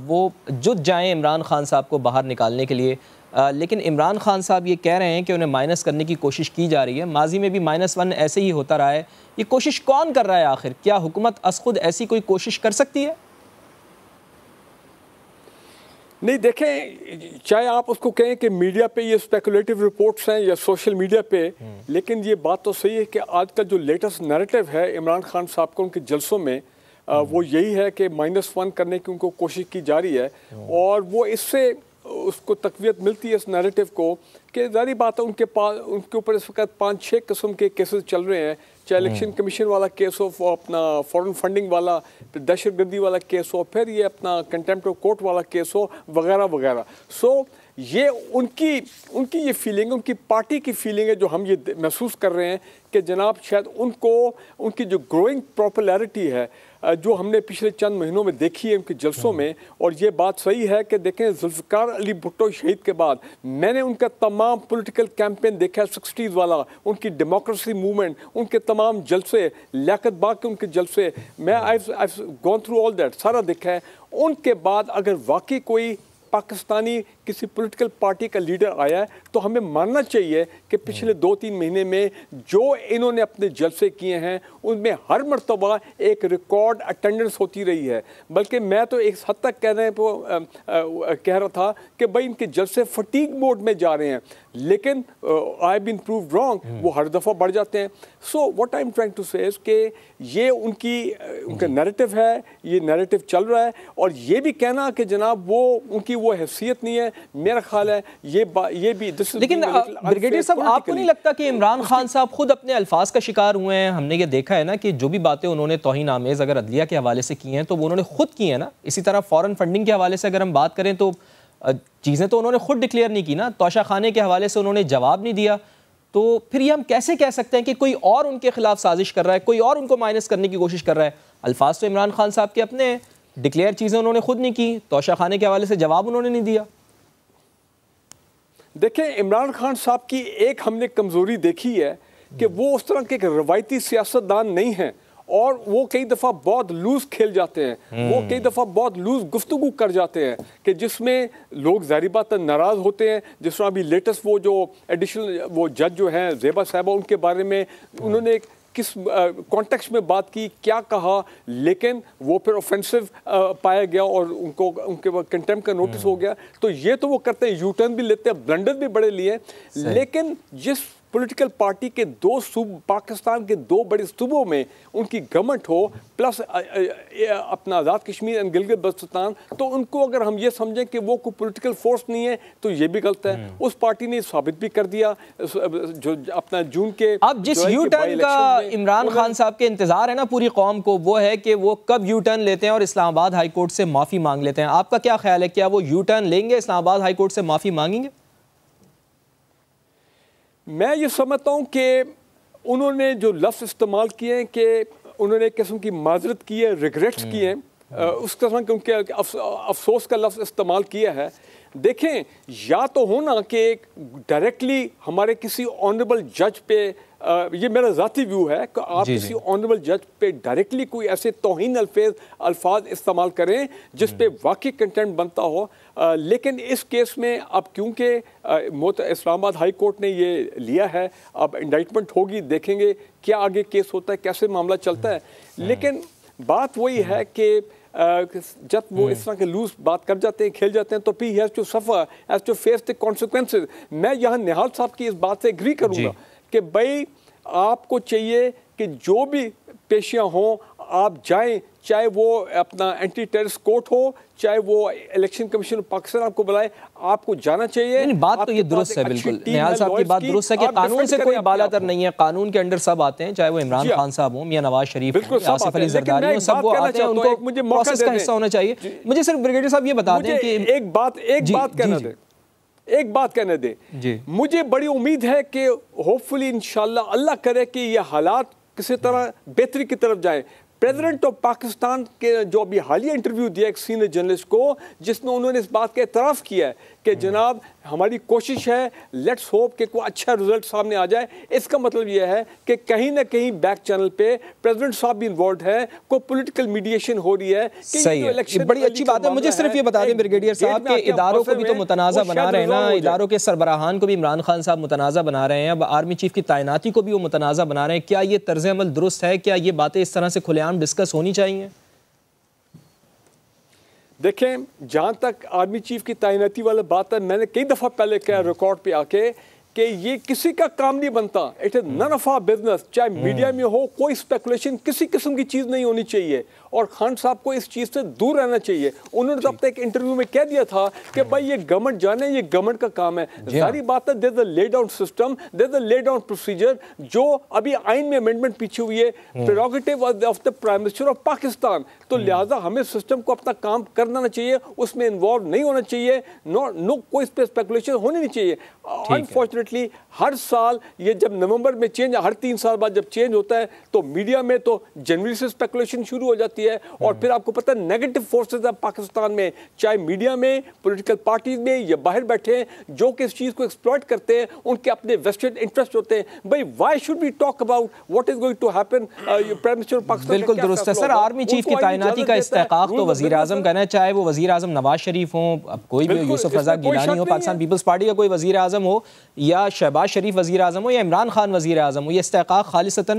वो जुट जाएं इमरान खान साहब को बाहर निकालने के लिए लेकिन इमरान खान साहब ये कह रहे हैं कि उन्हें माइनस करने की कोशिश की जा रही है माजी में भी माइनस वन ऐसे ही होता रहा है ये कोशिश कौन कर रहा है आखिर क्या हुकूमत अस खुद ऐसी कोई कोशिश कर सकती है नहीं देखें चाहे आप उसको कहें कि मीडिया पे ये स्पेकुलेटिव रिपोर्ट्स हैं या सोशल मीडिया पे लेकिन ये बात तो सही है कि आज का जो लेटेस्ट नरेटिव है इमरान खान साहब को उनके जलसों में आ, वो यही है कि माइनस वन करने की उनको कोशिश की जा रही है और वो इससे उसको तकवीत मिलती है इस नरेटिव को कि जारी बात है उनके पास उनके ऊपर इस वक्त पाँच छः किस्म के केसेस चल रहे हैं चाहे इलेक्शन हम्म। कमीशन वाला केस हो अपना फॉरेन फंडिंग वाला फिर दहशत गर्दी वाला केस हो फिर ये अपना कंटेम्प्ट कोर्ट वाला केस हो वगैरह वगैरह सो ये उनकी उनकी ये फीलिंग है उनकी पार्टी की फीलिंग है जो हम ये महसूस कर रहे हैं कि जनाब शायद उनको उनकी जो ग्रोइंग पॉपुलैरिटी है जो हमने पिछले चंद महीनों में देखी है उनके जलसों में और ये बात सही है कि देखें जुल्फ़कार अली भुट्टो शहीद के बाद मैंने उनका तमाम पोलिटिकल कैंपेन देखा है सिक्सटीज़ वाला उनकी डेमोक्रेसी मूवमेंट उनके तमाम जलसे लियात बाग के उनके जलसे मैं I gone through all that सारा देखा है उनके बाद अगर वाकई कोई पाकिस्तानी किसी पॉलिटिकल पार्टी का लीडर आया है तो हमें मानना चाहिए कि पिछले दो तीन महीने में जो इन्होंने अपने जलसे किए हैं उनमें हर मरतबा एक रिकॉर्ड अटेंडेंस होती रही है बल्कि मैं तो एक हद तक कहने को कह रहा था कि भाई इनके जलसे फटीक मोड में जा रहे हैं लेकिन आई बिन प्रूव रॉन्ग वो हर दफ़ा बढ़ जाते हैं so what I am trying to say ये उनकी उनका नरेटिव है ये नरेटिव चल रहा है और ये भी कहना कि जनाब वो उनकी वो हैसियत नहीं है मेरा ख्याल है ये ये भी लेकिन ब्रिगेडियर साहब आपको नहीं लगता कि इमरान खान साहब खुद अपने अल्फाज का शिकार हुए हैं हमने ये देखा है ना कि जो भी बातें उन्होंने तोहिन आमेज़ अगर अदलिया के हवाले से की हैं तो वो उन्होंने खुद की है ना इसी तरह फ़ॉरन फंडिंग के हवाले से अगर हम बात करें तो चीज़ें तो उन्होंने खुद डिक्लेयर नहीं की ना तोशा खाने के हवाले से उन्होंने जवाब नहीं दिया तो फिर ये हम कैसे कह सकते हैं कि कोई और उनके खिलाफ साजिश कर रहा है कोई और उनको माइनस करने की कोशिश कर रहा है अल्फाज तो इमरान खान साहब के अपने हैं डिक्लेयर चीज़ें उन्होंने खुद नहीं की तोशा खाने के हवाले से जवाब उन्होंने नहीं दिया देखें इमरान खान साहब की एक हमने कमज़ोरी देखी है कि वो उस तरह के रवायती सियासतदान नहीं हैं और वो कई दफ़ा बहुत लूज खेल जाते हैं हम्म। वो कई दफ़ा बहुत लूज गुफ्तु कर जाते हैं कि जिसमें लोग जहरी बात नाराज़ होते हैं जिस तरह अभी लेटेस्ट वो जो एडिशनल वो जज जो हैं जेबा साहबा उनके बारे में उन्होंने एक किस कॉन्टेक्स्ट uh, में बात की क्या कहा लेकिन वो फिर ऑफेंसिव uh, पाया गया और उनको उनके कंटेम का नोटिस हो हम्म। गया तो ये तो वो करते हैं यूटर्न भी लेते हैं ब्लंडर भी बड़े लिए लेकिन जिस पॉलिटिकल पार्टी के दो सूब पाकिस्तान के दो बड़े सूबों में उनकी गवर्नमेंट हो प्लस अपना आज़ाद कश्मीर एंड गिलगित बल्तिस्तान तो उनको अगर हम ये समझें कि वो कोई पोलिटिकल फोर्स नहीं है तो ये भी गलत है हम्म। उस पार्टी ने साबित भी कर दिया जो अपना जून के अब जिस यू टर्न का इमरान खान साहब के इंतजार है ना पूरी कौम को वो है कि वो कब यू टर्न लेते हैं और इस्लामाबाद हाईकोर्ट से माफ़ी मांग लेते हैं आपका क्या ख्याल है क्या वो यू टर्न लेंगे इस्लामाबाद हाईकोर्ट से माफ़ी मांगेंगे मैं ये समझता हूँ कि उन्होंने जो लफ्ज़ इस्तेमाल किए हैं कि उन्होंने एक किस्म की माजरत की है रिग्रेट्स हम्म। किए हैं उस किस्म के उनके अफसोस का लफ्ज़ इस्तेमाल किया है देखें या तो होना कि डायरेक्टली हमारे किसी ऑनरेबल जज पे ये मेरा ज़ाती व्यू है कि आप किसी ऑनरेबल जज पे डायरेक्टली कोई ऐसे तोहन अल्फेज अल्फाज इस्तेमाल करें जिस पे हम्म। वाकई कंटेंट बनता हो आ, लेकिन इस केस में अब क्योंकि मोत इस्लामाबाद हाई कोर्ट ने ये लिया है अब इंडाइटमेंट होगी देखेंगे क्या आगे केस होता है कैसे मामला चलता है हम्म। लेकिन बात वही है हम्म। कि जब वो इस तरह के लूज बात कर जाते हैं खेल जाते हैं तो फिर has to suffer has to face the consequences मैं यहाँ निहाल साहब की इस बात से एग्री करूँगा कि भाई आपको चाहिए कि जो भी पेशियाँ हों आप जाएं चाहे वो अपना एंटी टेरिस कोर्ट हो चाहे वो इलेक्शन कमीशन पाकिस्तान आपको बुलाए आपको जाना चाहिए नहीं, बात तो ये दुरुस्त है बिल्कुल निहाल साहब की बात दुरुस्त है कि कानून से कोई बालातर नहीं है कानून के अंडर सब आते हैं चाहे वो इमरान हाँ। खान साहब हो मियाँ नवाज शरीफ आसिफ अली जरदारी सब वो आते हैं उनको मुझे मौका का हिस्सा होना चाहिए मुझे सिर्फ ब्रिगेडियर साहब ये बता दें कि एक बात एक बात कहना एक बात कहने दें मुझे बड़ी उम्मीद है कि होपफुली इन अल्लाह करे कि ये हालात किसी तरह बेहतरी की तरफ जाए प्रेसिडेंट ऑफ पाकिस्तान के जो अभी हालिया इंटरव्यू दिया एक सीनियर जर्नलिस्ट को जिसमें उन्होंने इस बात का एतराफ़ किया है कि जनाब हमारी कोशिश है लेट्स होप कि कोई अच्छा रिजल्ट सामने आ जाए इसका मतलब यह है कि कहीं ना कहीं बैक चैनल पे प्रेसिडेंट साहब भी इन्वॉल्व है कोई पोलिटिकल मीडिएशन हो रही है कि सही तो है बड़ी अच्छी बात है मुझे सिर्फ ये बता दें ब्रिगेडियर साहब के इदारों को भी तो मुतनाज़ा बना रहे हैं ना इदारों के सरबराहान को भी इमरान खान साहब मुतनाज़ा बना रहे हैं अब आर्मी चीफ की तैनाती को भी वो मुतनाज़ा बना रहे हैं क्या ये तर्ज अमल दुरुस्त है क्या ये बातें इस तरह से खुलेआम डिस्कस होनी चाहिए देखें जहाँ तक आर्मी चीफ़ की तैनाती वाली बात है मैंने कई दफ़ा पहले कहा रिकॉर्ड हम्म। पे आके कि ये किसी का काम नहीं बनता it is none of our business चाहे मीडिया हम्म। में हो कोई स्पेकुलेशन किसी किस्म की चीज़ नहीं होनी चाहिए और खान साहब को इस चीज़ से दूर रहना चाहिए उन्होंने तो अपने एक इंटरव्यू में कह दिया था कि हाँ। भाई ये गवर्नमेंट जाने ये गवर्नमेंट का काम है हाँ। सारी बात है there the lay down system there the lay down procedure जो अभी आइन में अमेंडमेंट पीछे हुई है prerogative of the prime minister of Pakistan तो हाँ। लिहाजा हमें सिस्टम को अपना काम करना चाहिए उसमें इन्वॉल्व नहीं होना चाहिए नो नो कोई इस पर स्पेकुलेशन होनी नहीं चाहिए अनफॉर्चुनेटली हर साल ये जब नवंबर में चेंज हर तीन साल बाद जब चेंज होता है तो मीडिया में तो जनवरी से स्पेकुलेशन शुरू हो जाती है होती है और फिर आपको पता है नेगेटिव फोर्सेज अब पाकिस्तान में चाहे मीडिया में पोलिटिकल पार्टीज में या बाहर बैठे हैं जो कि इस चीज़ को एक्सप्लॉयट करते हैं उनके अपने वेस्टेड इंटरेस्ट होते हैं भाई why should be talk about what is going to happen prime minister Pakistan बिल्कुल दुरुस्त है सर आर्मी चीफ की तैनाती का इस्तेकाक तो वजीर अजम का चाहे वो वजी अजम नवाज शरीफ हों कोई भी यूसुफ रजा गिलानी हो पाकिस्तान पीपल्स पार्टी का कोई वजी अजम हो या शहबाज शरीफ वजी अजम हो या इमरान खान वजी अजम हो ये इस्तेक खालिसता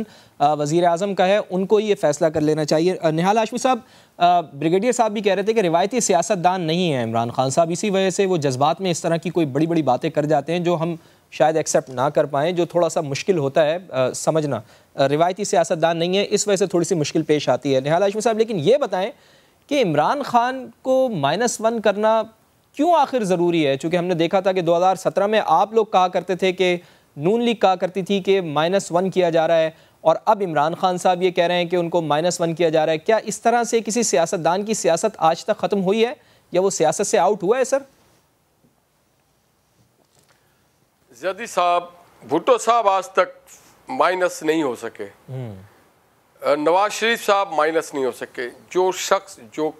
वजी अजम का है उनको ये फैसला कर लेना चाहिए निहाल नाहल आशमी साहब ब्रिगेडियर साहब भी कह रहे थे कि रिवायती सियासतदान नहीं है इमरान खान साहब इसी वजह से वो जज्बात में इस तरह की कोई बड़ी बड़ी बातें कर जाते हैं जो हम शायद एक्सेप्ट ना कर पाएँ जो थोड़ा सा मुश्किल होता है आ, समझना रिवायती सियासतदान नहीं है इस वजह से थोड़ी सी मुश्किल पेश आती है निहाल आशमी साहब लेकिन ये बताएं कि इमरान खान को माइनस वन करना क्यों आखिर ज़रूरी है चूँकि हमने देखा था कि 2017 में आप लोग कहा करते थे कि नून लीग कहा करती थी कि माइनस वन किया जा रहा है और अब इमरान खान साहब ये कह रहे हैं कि उनको माइनस वन किया जा रहा है क्या इस तरह से किसी सियासतदान की सियासत आज तक ख़त्म हुई है या वो सियासत से आउट हुआ है सर जदी साहब भुट्टो साहब आज तक माइनस नहीं हो सके हम्म। नवाज शरीफ साहब माइनस नहीं हो सके जो शख्स जो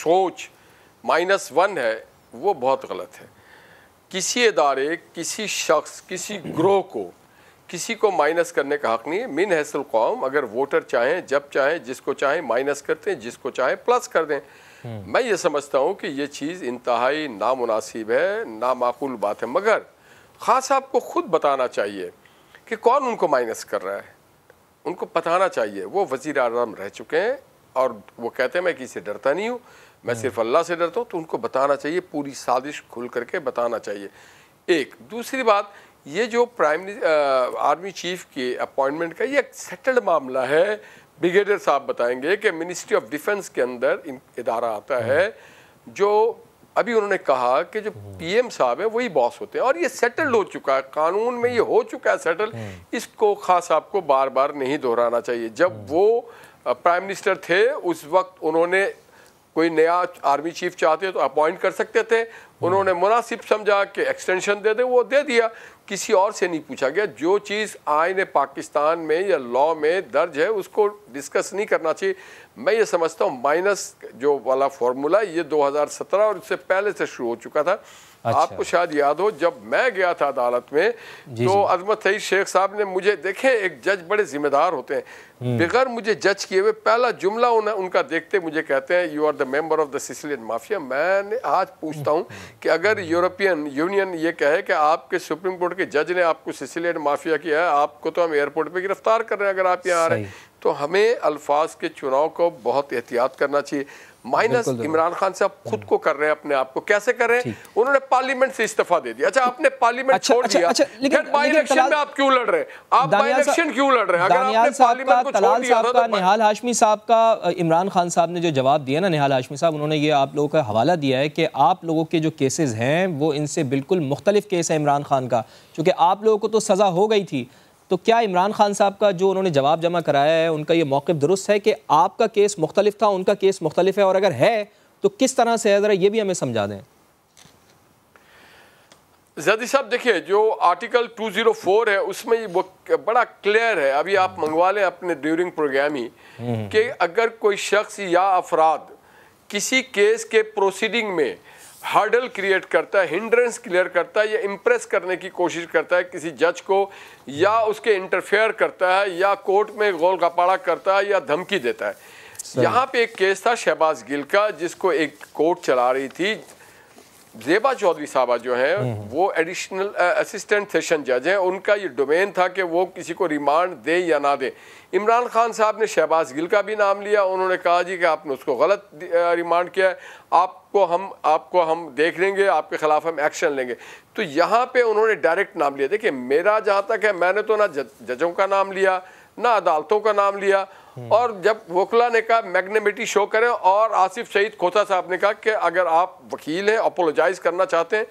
सोच माइनस वन है वो बहुत गलत है किसी अदारे किसी शख्स किसी ग्रोह को किसी को माइनस करने का हक नहीं है मिन हैसल कौम अगर वोटर चाहें जब चाहें जिसको चाहें माइनस करते हैं जिसको चाहें प्लस कर दें हम्म। मैं ये समझता हूँ कि ये चीज़ इंतहाई नामनासिब है नामाकूल बात है मगर खास आपको को खुद बताना चाहिए कि कौन उनको माइनस कर रहा है उनको बताना चाहिए वो वज़ी अजम रह चुके हैं और वो कहते हैं मैं किसी से डरता नहीं हूँ मैं हम्म। सिर्फ अल्लाह से डरता हूँ तो उनको बताना चाहिए पूरी साजिश खुल करके बताना चाहिए एक दूसरी बात ये जो प्राइम आर्मी चीफ के अपॉइंटमेंट का ये सेटल्ड मामला है ब्रिगेडियर साहब बताएंगे कि मिनिस्ट्री ऑफ डिफेंस के अंदर इदारा आता है जो अभी उन्होंने कहा कि जो पीएम साहब है वही बॉस होते हैं और ये सेटल्ड हो चुका है कानून में ये हो चुका है सेटल हम्म। इसको खास आपको को बार बार नहीं दोहराना चाहिए जब हम्म। वो प्राइम मिनिस्टर थे उस वक्त उन्होंने कोई नया आर्मी चीफ चाहते तो अपॉइंट कर सकते थे उन्होंने मुनासिब समझा कि एक्सटेंशन दे दें वो दे दिया किसी और से नहीं पूछा गया जो चीज़ आयन पाकिस्तान में या लॉ में दर्ज है उसको डिस्कस नहीं करना चाहिए मैं ये समझता हूँ माइनस जो वाला फार्मूला ये 2017 और उससे पहले से शुरू हो चुका था अच्छा। आपको शायद याद हो जब मैं गया था अदालत में जी तो अजमत सईद शेख साहब ने मुझे देखे एक जज बड़े जिम्मेदार होते हैं हम्म। बगैर मुझे जज किए हुए पहला जुमला उन, उनका देखते मुझे कहते हैं you are the member of the Sicilian mafia मैंने आज पूछता हूँ कि अगर यूरोपियन यूनियन ये कहे कि आपके सुप्रीम कोर्ट के जज ने आपको सिसिलियन माफिया किया है आपको तो हम एयरपोर्ट पर गिरफ्तार कर रहे हैं अगर आप यहाँ आ रहे हैं तो हमें अल्फाज के चुनाव को बहुत एहतियात करना चाहिए माइनस इमरान खान साहब खुद को कर रहे हैं अपने आप को कैसे कर रहे हैं उन्होंने पार्लियामेंट से इस्तीफा दे दिया अच्छा आपने पार्लियामेंट अच्छा, छोड़ अच्छा, दिया अच्छा, लेकिन बाई इलेक्शन में आप क्यों लड़ रहे हैं आप बाई इलेक्शन क्यों लड़ रहे हैं अगर आपने पार्लियामेंट को छोड़ दिया था तो तो निहाल हाशमी साहब का इमरान खान साहब ने जो जवाब दिया ना निहाल हाशमी साहब उन्होंने ये आप लोगों का हवाला दिया है कि आप लोगों के जो केसेज हैं वो इनसे बिल्कुल मुख्तलिफ केस है इमरान खान का क्योंकि आप लोगों को तो सजा हो गई थी तो क्या इमरान खान साहब का जो उन्होंने जवाब जमा कराया है उनका ये मौक़ दुरुस्त है कि आपका केस मुख्तलिफ था उनका केस मुख्तलिफ है और अगर है तो किस तरह से है ज़रा ये भी हमें समझा दें जदी साहब देखिए जो आर्टिकल 204 है उसमें वो बड़ा क्लियर है अभी आप मंगवा लें अपने ड्यूरिंग प्रोग्राम ही हम्म। कि अगर कोई शख्स या अफराद किसी केस के प्रोसीडिंग में हार्डल क्रिएट करता है हिंड्रेंस क्लियर करता है या इम्प्रेस करने की कोशिश करता है किसी जज को या उसके इंटरफेयर करता है या कोर्ट में गोल गपाड़ा करता है या धमकी देता है यहाँ पे एक केस था शहबाज गिल का जिसको एक कोर्ट चला रही थी जेबा चौधरी साहबा जो हैं हम्म, हम्म। वो एडिशनल असिस्टेंट सेशन जज हैं उनका ये डोमेन था कि वो किसी को रिमांड दे या ना दे इमरान खान साहब ने शहबाज गिल का भी नाम लिया उन्होंने कहा जी कि आपने उसको गलत रिमांड किया है आपको हम आपको हम देख लेंगे आपके ख़िलाफ़ हम एक्शन लेंगे तो यहाँ पे उन्होंने डायरेक्ट नाम लिया देखिए मेरा जहाँ तक है मैंने तो ना जजों का नाम लिया ना अदालतों का नाम लिया हम्म। और जब वकला ने कहा मैग्नेमिटी शो करें और आसिफ शहीद खोता साहब ने कहा कि अगर आप वकील हैं अपोलोजाइज करना चाहते हैं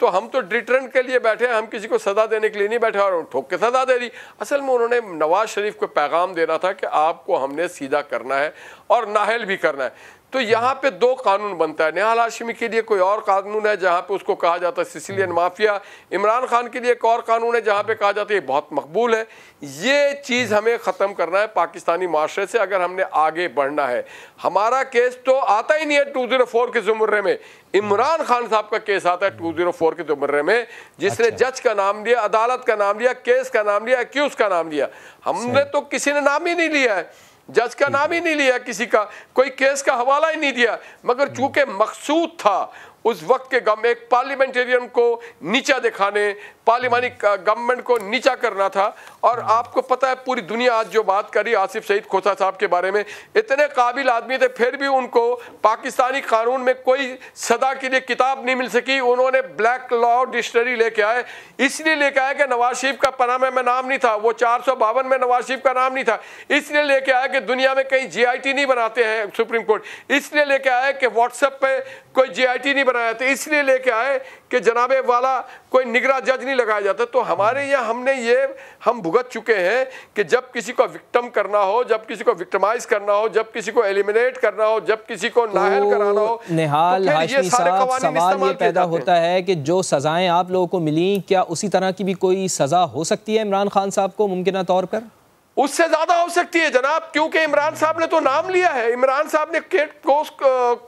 तो हम तो डिटरेंट के लिए बैठे हैं हम किसी को सजा देने के लिए नहीं बैठे और ठोक के सजा दे दी असल में उन्होंने नवाज शरीफ को पैगाम देना था कि आपको हमने सीधा करना है और नाहल भी करना है तो यहाँ पे दो कानून बनता है निहाल हाशमी के लिए कोई और कानून है जहाँ पे उसको कहा जाता है Sicilian hmm. Mafia Imran Khan के लिए एक और कानून है जहाँ पे कहा जाता है ये बहुत मकबूल है ये चीज़ हम्म। हमें ख़त्म करना है पाकिस्तानी माशरे से अगर हमने आगे बढ़ना है हमारा केस तो आता ही नहीं है टू जीरो फोर के जुमर्रे में इमरान हम्म। खान साहब का केस आता है टू जीरो फोर के जुमर्रे में जिसने अच्छा। जज का नाम लिया अदालत का नाम लिया केस का नाम लिया एक्यूज का नाम लिया हमने तो किसी ने नाम ही नहीं लिया है जज का नाम ही नहीं लिया किसी का कोई केस का हवाला ही नहीं दिया मगर हम्म। चूंकि मकसूद था उस वक्त के गम एक पार्लियामेंटेरियन को नीचा दिखाने पार्लियामानी गवर्नमेंट को नीचा करना था और आपको पता है पूरी दुनिया आज जो बात करी आसिफ शहीद खोसा साहब के बारे में इतने काबिल आदमी थे फिर भी उनको पाकिस्तानी कानून में कोई सदा के लिए किताब नहीं मिल सकी उन्होंने ब्लैक लॉ डिक्शनरी लेके आए इसलिए लेके आए कि नवाज शरीफ का पनामे में नाम नहीं था वो चार में नवाज शरीफ का नाम नहीं था इसलिए लेके आए कि दुनिया में कहीं जी नहीं बनाते हैं सुप्रीम कोर्ट इसलिए लेके आए कि व्हाट्सएप पर कोई जी नहीं बनाया तो इसलिए लेके आए कि जनाबे वाला कोई निगरा जज नहीं लगाया जाता तो हमारे हम्म। यहाँ हमने ये हम भुगत चुके हैं कि जब किसी को विक्टम करना हो जब किसी को विक्टमाइज करना हो जब किसी को एलिमिनेट करना हो जब किसी को नाहल तो कराना हो तो निहाल तो सवाल ये पैदा होता है कि जो सजाएं आप लोगों को मिली क्या उसी तरह की भी कोई सजा हो सकती है इमरान खान साहब को मुमकिन तौर पर उससे ज्यादा हो सकती है जनाब क्योंकि इमरान साहब ने तो नाम लिया है इमरान साहब ने के, को,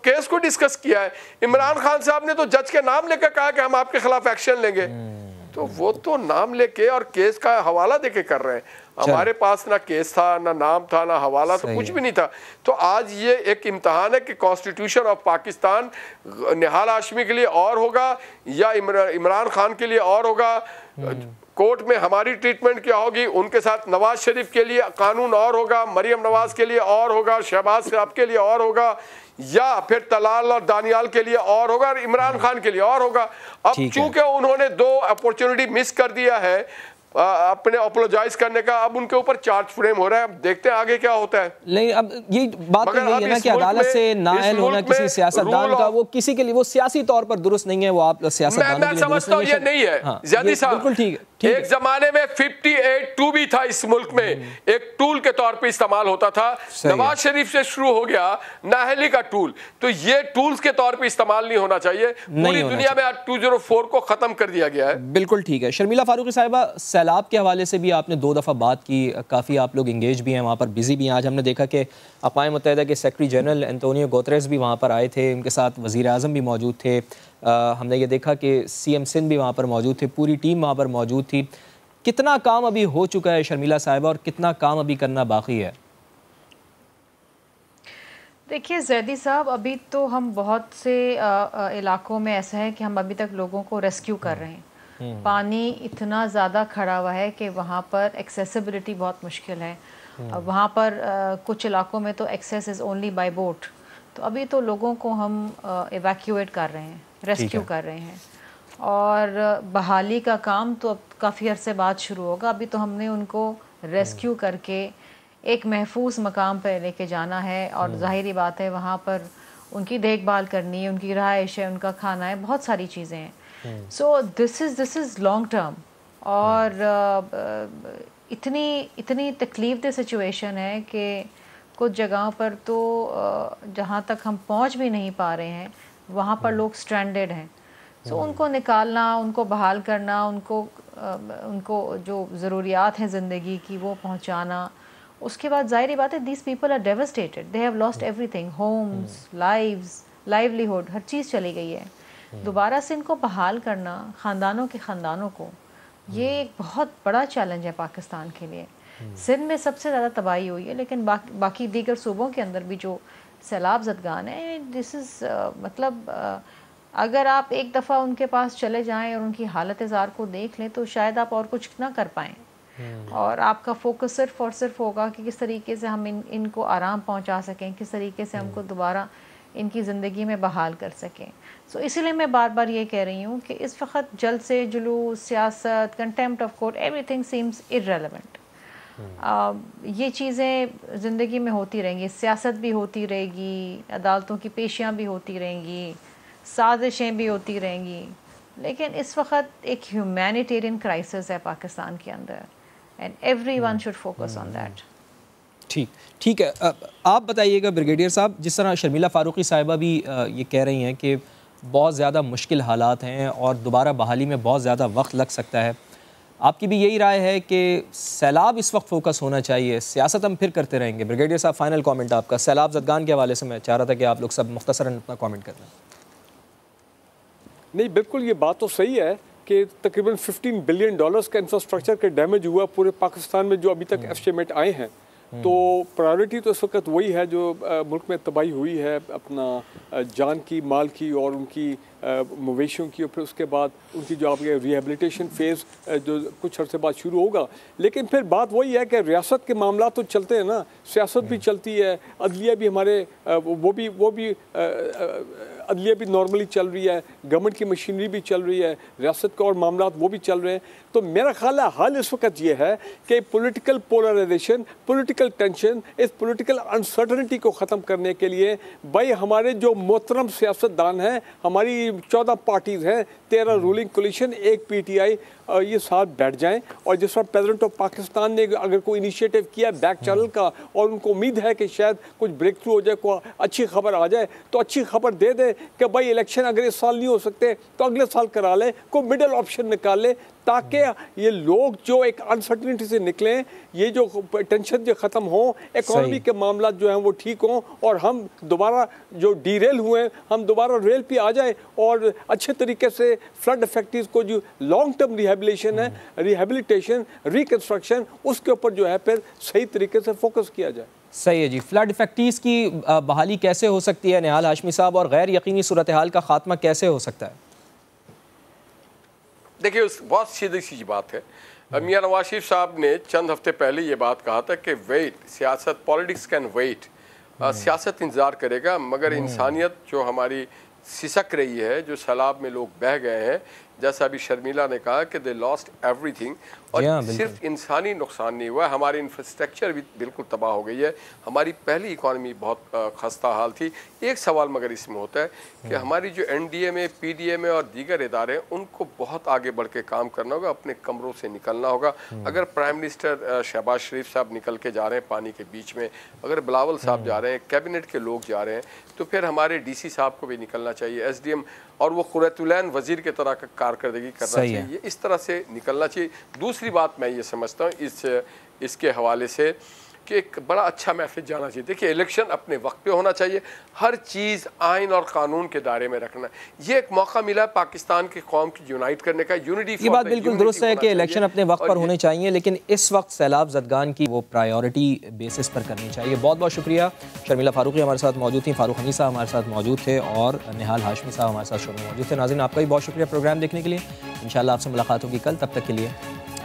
केस को डिस्कस किया है इमरान खान साहब ने तो जज के नाम लेकर कहा कि हम आपके खिलाफ एक्शन लेंगे हम्म। तो वो तो नाम लेके और केस का हवाला देके कर रहे हैं हमारे पास ना केस था ना नाम था ना हवाला तो कुछ भी नहीं था तो आज ये एक इम्तहान है कि कॉन्स्टिट्यूशन ऑफ पाकिस्तान निहाल आशमी के लिए और होगा या इमरान खान के लिए और होगा हम्म। कोर्ट में हमारी ट्रीटमेंट क्या होगी उनके साथ नवाज शरीफ के लिए कानून और होगा मरियम नवाज के लिए और होगा शहबाज साहब के लिए और होगा या फिर तलाल और दानियाल के लिए और होगा और इमरान खान के लिए और होगा अब चूंकि उन्होंने दो अपॉर्चुनिटी मिस कर दिया है अपने अपोलोजाइज करने का अब उनके ऊपर चार्ज फ्रेम हो रहा है अब देखते हैं आगे क्या होता है नहीं अब ये बात तो यही है ना कि अदालत से नायल होना किसी सियासतदान का वो किसी के लिए वो सियासी तौर पर दुरुस्त नहीं है वो आप सियासतदान मैं समझता हूँ ये नहीं है हाँ। ज्यादा बिल्कुल ठीक है एक जमाने में 58 टू भी था इस मुल्क में हम्म। एक टूल के तौर पे इस्तेमाल होता था नवाज शरीफ से शुरू हो गया नाहली का टूल तो ये टूल्स के तौर पे इस्तेमाल नहीं होना चाहिए पूरी दुनिया में आज 204 को खत्म कर दिया गया है बिल्कुल ठीक है शर्मिला फारूकी साहिबा सैलाब के हवाले से भी आपने दो दफ़ा बात की काफ़ी आप लोग इंगेज भी हैं वहाँ पर बिजी भी हैं आज हमने देखा कि अकवा मुतहदा के सेक्रटरी जनरल एंतोनियो गोतरेस भी वहाँ पर आए थे उनके साथ वजी अजम भी मौजूद थे आ, हमने ये देखा कि सीएम सिंध भी वहाँ पर मौजूद थे पूरी टीम वहाँ पर मौजूद थी कितना काम अभी हो चुका है शर्मिला साहिबा और कितना काम अभी करना बाकी है देखिए जैदी साहब अभी तो हम बहुत से इलाकों में ऐसा है कि हम अभी तक लोगों को रेस्क्यू कर रहे हैं हम्म, हम्म। पानी इतना ज़्यादा खड़ा हुआ है कि वहाँ पर एक्सेसिबिलिटी बहुत मुश्किल है हम्म। वहाँ पर आ, कुछ इलाकों में तो access is only by boat तो अभी तो लोगों को हम इवैक्यूएट कर रहे हैं रेस्क्यू कर रहे हैं और बहाली का काम तो अब काफ़ी अरसे बाद शुरू होगा अभी तो हमने उनको रेस्क्यू हम्म। करके एक महफूज मकाम पर लेके जाना है और हम्म। ज़ाहिर बात है वहाँ पर उनकी देखभाल करनी है उनकी रहायश है उनका खाना है बहुत सारी चीज़ें हैं so this is this is long term और हम्म। इतनी इतनी तकलीफ दे सिचुएशन है कि कुछ जगहों पर तो जहाँ तक हम पहुँच भी नहीं पा रहे हैं वहाँ पर हाँ। लोग स्ट्रैंडेड हैं सो so, हाँ। उनको निकालना उनको बहाल करना उनको उनको जो ज़रूरियात हैं ज़िंदगी की वो पहुँचाना उसके बाद ज़ाहिर बात है this people are devastated they have lost everything homes live livelihood हर चीज़ चली गई है हाँ। दोबारा से इनको बहाल करना ख़ानदानों के ख़ानदानों को ये एक बहुत बड़ा चैलेंज है पाकिस्तान के लिए सिंध में सबसे ज़्यादा तबाही हुई है लेकिन बाकी दीगर सूबों के अंदर भी जो सैलाब जदगान है दिस इज़ uh, मतलब uh, अगर आप एक दफ़ा उनके पास चले जाएं और उनकी हालत इज़ार को देख लें तो शायद आप और कुछ ना कर पाएँ हम्म। और आपका फोकस सिर्फ और सिर्फ होगा कि किस तरीके से हम इन इनको आराम पहुंचा सकें किस तरीके से हमको हम्म। दोबारा इनकी ज़िंदगी में बहाल कर सकें सो so, इसीलिए मैं बार बार ये कह रही हूँ कि इस वक्त जल से जुलूस सियासत contempt of court everything seems irrelevant ये चीज़ें ज़िंदगी में होती रहेंगी सियासत भी होती रहेगी अदालतों की पेशियाँ भी होती रहेंगी साजिशें भी होती रहेंगी लेकिन इस वक्त एक ह्यूमैनिटेरियन क्राइसिस है पाकिस्तान के अंदर and everyone should focus on that ठीक ठीक है आप बताइएगा ब्रिगेडियर साहब जिस तरह शर्मिला फ़ारूकी साहिबा भी ये कह रही हैं कि बहुत ज़्यादा मुश्किल हालात हैं और दोबारा बहाली में बहुत ज़्यादा वक्त लग सकता है आपकी भी यही राय है कि सैलाब इस वक्त फोकस होना चाहिए सियासत हम फिर करते रहेंगे ब्रिगेडियर साहब फाइनल कमेंट आपका सैलाब जदगान के हवाले से मैं चाह रहा था कि आप लोग सब मुख्तसर अपना कमेंट कर लें नहीं बिल्कुल ये बात तो सही है कि तकरीबन 15 बिलियन डॉलर्स का इंफ्रास्ट्रक्चर का डैमेज हुआ पूरे पाकिस्तान में जो अभी तक एस्टिमेट हम्म। आए हैं हम्म। तो प्रायोरिटी तो इस वक्त वही है जो मुल्क में तबाही हुई है अपना जान की माल की और उनकी मवेशियों की और फिर उसके बाद उनकी जो आपके रिहेबलीटेशन फेज़ जो कुछ अर्से बाद शुरू होगा लेकिन फिर बात वही है कि रियासत के मामला तो चलते हैं ना सियासत भी चलती है अदलिया भी हमारे वो भी वो भी अदलिया भी नॉर्मली चल रही है गवर्नमेंट की मशीनरी भी चल रही है रियासत के और मामला वो भी चल रहे हैं तो मेरा ख्याल है हाल इस वक्त ये है कि पोलिटिकल पोलराइजेशन पोलिटिकल टेंशन इस पोलिटिकल अनसर्टनिटी को ख़त्म करने के लिए भाई हमारे जो मोहतरम सियासतदान हैं हमारी चौदह पार्टीज़ हैं तेरह रूलिंग हम्म। कोलिशन एक पीटीआई ये साथ बैठ जाएं और जिस तरह प्रेजिडेंट ऑफ पाकिस्तान ने अगर कोई इनिशिएटिव किया बैक चैनल हम्म। का और उनको उम्मीद है कि शायद कुछ ब्रेक थ्रू हो जाए कोई अच्छी खबर आ जाए तो अच्छी खबर दे दें कि भाई इलेक्शन अगर इस साल नहीं हो सकते तो अगले साल करा लें कोई मिडल ऑप्शन निकाल लें ताकि ये लोग जो एक अनसर्टनिटी से निकलें ये जो टेंशन जो ख़त्म हो इकोनॉमी के मामला जो हैं वो ठीक हों और हम दोबारा जो डी रेल हुए हम दोबारा रेल पे आ जाए और अच्छे तरीके से फ्लड इफेक्टिव को जो लॉन्ग टर्म रिहेबलेशन है रिहेबिलिटेशन हम्म। रिकन्स्ट्रक्शन उसके ऊपर जो है फिर सही तरीके से फोकस किया जाए सही है जी फ्लड फैक्ट्रीज की बहाली कैसे हो सकती है निहाल हाशमी साहब और गैर यकीनी सूरत हाल का खात्मा कैसे हो सकता है देखिए उस बहुत सीधी सी बात है मियाँ नवाज शरीफ साहब ने चंद हफ्ते पहले ये बात कहा था कि वेट सियासत पॉलिटिक्स कैन वेट सियासत इंतज़ार करेगा मगर हम्म। इंसानियत जो हमारी सिसक रही है जो सैलाब में लोग बह गए हैं जैसा अभी शर्मिला ने कहा कि दे लॉस्ट एवरीथिंग और सिर्फ इंसानी नुकसान नहीं हुआ हमारी इंफ्रास्ट्रक्चर भी बिल्कुल तबाह हो गई है हमारी पहली इकॉनमी बहुत खस्ता हाल थी एक सवाल मगर इसमें होता है कि हमारी जो एन डी ए में पी डी ए में और दीगर इदारे हैं उनको बहुत आगे बढ़ के काम करना होगा अपने कमरों से निकलना होगा hmm। अगर प्राइम मिनिस्टर शहबाज शरीफ साहब निकल के जा रहे हैं पानी के बीच में अगर बिलावल साहब hmm। जा रहे हैं कैबिनेट के लोग जा रहे हैं तो फिर हमारे डी सी साहब को भी निकलना चाहिए एस डी एम और वो खुरतुलैन वजीर के तरह का कारकर्दगी करना चाहिए इस तरह से निकलना चाहिए दूसरी बात मैं ये समझता हूँ इस इसके हवाले से कि एक बड़ा अच्छा मैसेज जाना चाहिए देखिए इलेक्शन अपने वक्त पे होना चाहिए हर चीज़ आइन और कानून के दायरे में रखना ये एक मौका मिला है पाकिस्तान की कौम की यूनाइट करने का यूनिटी ये बात बिल्कुल दुरुस्त है कि इलेक्शन अपने वक्त पर होने चाहिए लेकिन इस वक्त सैलाब जदगान की वो प्रायोरिटी बेसिस पर करनी चाहिए बहुत बहुत शुक्रिया शर्मिला फारूकी हमारे साथ मौजूद थी फारूक हनी साहब हमारे साथ मौजूद थे और निहाल हाशमी साहब हमारे साथ मौजूद थे नाजिन आपका भी बहुत शुक्रिया प्रोग्राम देखने के लिए इन आपसे मुलाकात होगी कल तब तक के लिए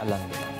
अल्लाह